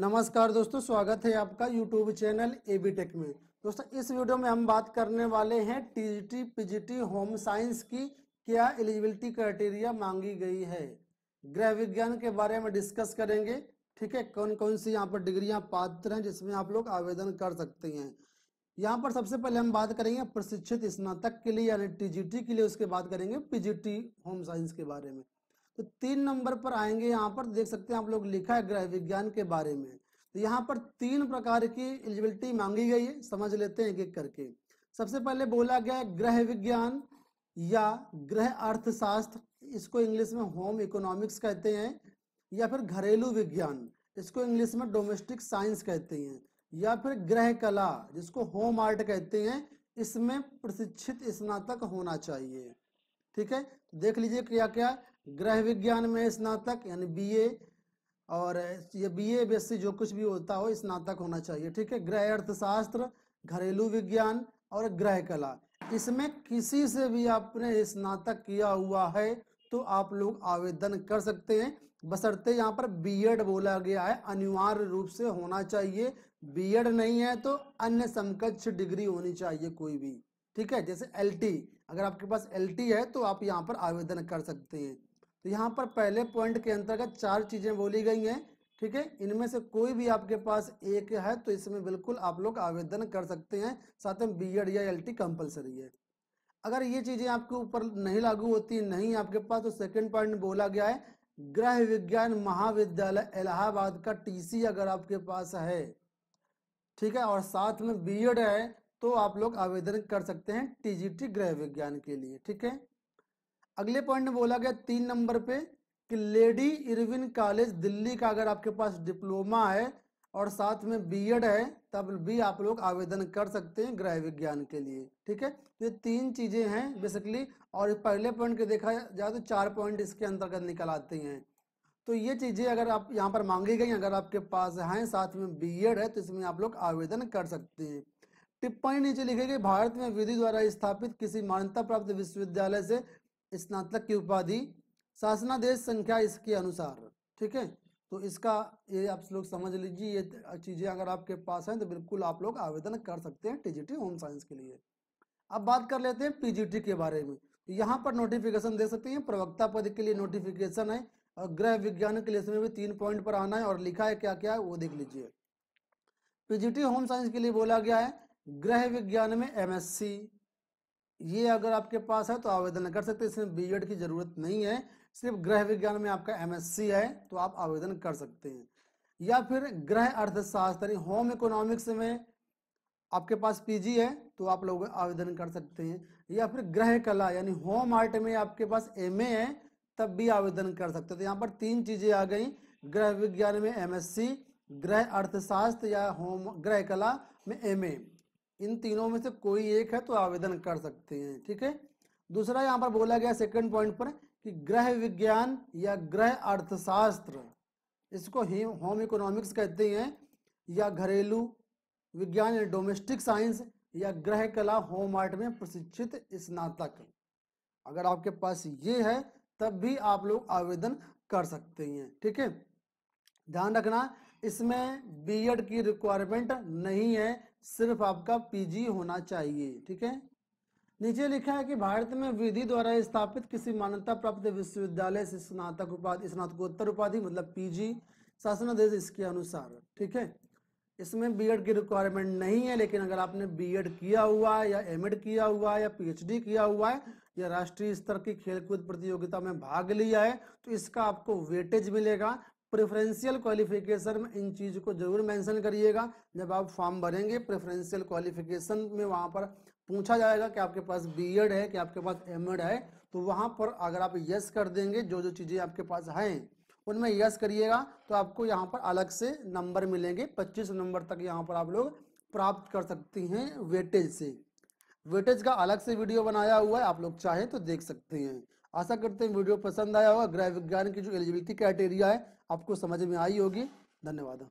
नमस्कार दोस्तों स्वागत है आपका YouTube channel A B tech में दोस्तों इस वीडियो में हम बात करने वाले हैं टीजीटी पीजीटी होम साइंस की क्या एलिजिबिलिटी क्राइटेरिया मांगी गई है गृह विज्ञान के बारे में डिस्कस करेंगे ठीक है कौन कौन सी यहाँ पर डिग्रियां पात्र हैं जिसमें आप लोग आवेदन कर सकते हैं यहाँ पर सबसे पहले हम बात करेंगे प्रशिक्षित स्नातक के लिए यानी टी के लिए उसके बाद करेंगे पीजीटी होम साइंस के बारे में तो तीन नंबर पर आएंगे यहाँ पर देख सकते हैं आप लोग लिखा है ग्रह विज्ञान के बारे में तो यहाँ पर तीन प्रकार की एलिजिबिलिटी मांगी गई है समझ लेते हैं एक एक करके सबसे पहले बोला गया ग्रह विज्ञान या ग्रह अर्थशास्त्र इसको इंग्लिश में होम इकोनॉमिक्स कहते हैं या फिर घरेलू विज्ञान इसको इंग्लिश में डोमेस्टिक साइंस कहते हैं या फिर ग्रह कला जिसको होम आर्ट कहते हैं इसमें प्रशिक्षित स्नातक होना चाहिए ठीक है तो देख लीजिए क्या क्या ग्रह विज्ञान में स्नातक यानी ए और ये बीए बीएससी जो कुछ भी होता हो स्नातक होना चाहिए ठीक है ग्रह अर्थशास्त्र घरेलू विज्ञान और ग्रह कला इसमें किसी से भी आपने स्नातक किया हुआ है तो आप लोग आवेदन कर सकते हैं बसरते यहाँ पर बीएड बोला गया है अनिवार्य रूप से होना चाहिए बीएड नहीं है तो अन्य समकक्ष डिग्री होनी चाहिए कोई भी ठीक है जैसे एल अगर आपके पास एल है तो आप यहाँ पर आवेदन कर सकते हैं तो यहाँ पर पहले पॉइंट के अंतर्गत चार चीज़ें बोली गई हैं ठीक है इनमें से कोई भी आपके पास एक है तो इसमें बिल्कुल आप लोग आवेदन कर सकते हैं साथ में बी एड या एल टी है अगर ये चीज़ें आपके ऊपर नहीं लागू होती नहीं आपके पास तो सेकेंड पॉइंट बोला गया है गृह विज्ञान महाविद्यालय इलाहाबाद का टीसी अगर आपके पास है ठीक है और साथ में बी है तो आप लोग आवेदन कर सकते हैं टीजीटी गृह विज्ञान के लिए ठीक है अगले पॉइंट में बोला गया तीन नंबर पे कि लेडी इरविन कॉलेज दिल्ली का अगर आपके पास डिप्लोमा है और साथ में बीएड है तब भी आप लोग आवेदन कर सकते हैं गृह विज्ञान के लिए ठीक है ये तीन चीज़ें हैं बेसिकली और पहले पॉइंट के देखा जाए तो चार पॉइंट इसके अंतर्गत निकल आते हैं तो ये चीज़ें अगर आप यहाँ पर मांगी गई अगर आपके पास हैं साथ में बीएड है तो इसमें आप लोग आवेदन कर सकते हैं टिप्पणी नीचे लिखेगी भारत में विधि द्वारा स्थापित किसी मान्यता प्राप्त विश्वविद्यालय से स्नातक की उपाधि शासनादेश संख्या इसके अनुसार ठीक है तो इसका ये आप लोग समझ लीजिए ये चीज़ें अगर आपके पास हैं तो बिल्कुल आप लोग आवेदन कर सकते हैं टीजीटी होम साइंस के लिए अब बात कर लेते हैं पीजीटी के बारे में तो यहाँ पर नोटिफिकेशन दे सकते हैं प्रवक्ता पद के लिए नोटिफिकेशन है और गृह विज्ञान के लिए इसमें भी तीन पॉइंट पर आना है और लिखा है क्या क्या है वो देख लीजिए पीजीटी होम साइंस के लिए बोला गया है गृह विज्ञान में एम ये अगर आपके पास है तो आवेदन कर सकते हैं इसमें बीएड की जरूरत नहीं है सिर्फ गृह विज्ञान में आपका एमएससी है तो आप आवेदन कर सकते हैं या फिर गृह अर्थशास्त्र होम इकोनॉमिक्स में आपके पास पीजी है तो आप लोग आवेदन कर सकते हैं या फिर गृह कला यानी होम आर्ट में आपके पास एम है तब भी आवेदन कर सकते हैं तो यहाँ पर तीन चीजें आ गई गृह विज्ञान में एमएससी गृह अर्थशास्त्र या होम गृह कला में एम इन तीनों में से कोई एक है तो आवेदन कर सकते हैं ठीक है दूसरा यहाँ पर बोला गया सेकंड पॉइंट पर कि ग्रह विज्ञान या ग्रह अर्थशास्त्र इसको होम इकोनॉमिक्स कहते हैं या घरेलू विज्ञान या डोमेस्टिक साइंस या ग्रह कला होम आर्ट में प्रशिक्षित स्नातक अगर आपके पास ये है तब भी आप लोग आवेदन कर सकते हैं ठीक है ध्यान रखना इसमें बीएड की रिक्वायरमेंट नहीं है सिर्फ आपका पीजी होना चाहिए ठीक है नीचे लिखा है कि भारत में विधि द्वारा स्थापित किसी मान्यता प्राप्त विश्वविद्यालय से स्नातक उपाधि स्नातकोत्तर उपाधि मतलब पीजी शासनादेश इसके अनुसार ठीक है इसमें बीएड की रिक्वायरमेंट नहीं है लेकिन अगर आपने बीएड किया हुआ है या एमएड किया हुआ है या पीएचडी किया हुआ है या राष्ट्रीय स्तर की खेलकूद प्रतियोगिता में भाग लिया है तो इसका आपको वेटेज मिलेगा प्रेफरेंशियल क्वालिफिकेशन में इन चीज को जरूर मेंशन करिएगा जब आप फॉर्म भरेंगे प्रेफरेंशियल क्वालिफिकेशन में वहां पर पूछा जाएगा कि आपके पास बीएड है कि आपके पास एमएड है तो वहां पर अगर आप यस कर देंगे जो जो चीजें आपके पास हैं उनमें यस करिएगा तो आपको यहाँ पर अलग से नंबर मिलेंगे पच्चीस नंबर तक यहाँ पर आप लोग प्राप्त कर सकती हैं वेटेज से वेटेज का अलग से वीडियो बनाया हुआ है आप लोग चाहे तो देख सकते हैं आशा करते हैं वीडियो पसंद आया होगा गृह विज्ञान की जो एलिजिबिलिटी क्राइटेरिया है आपको समझ में आई होगी धन्यवाद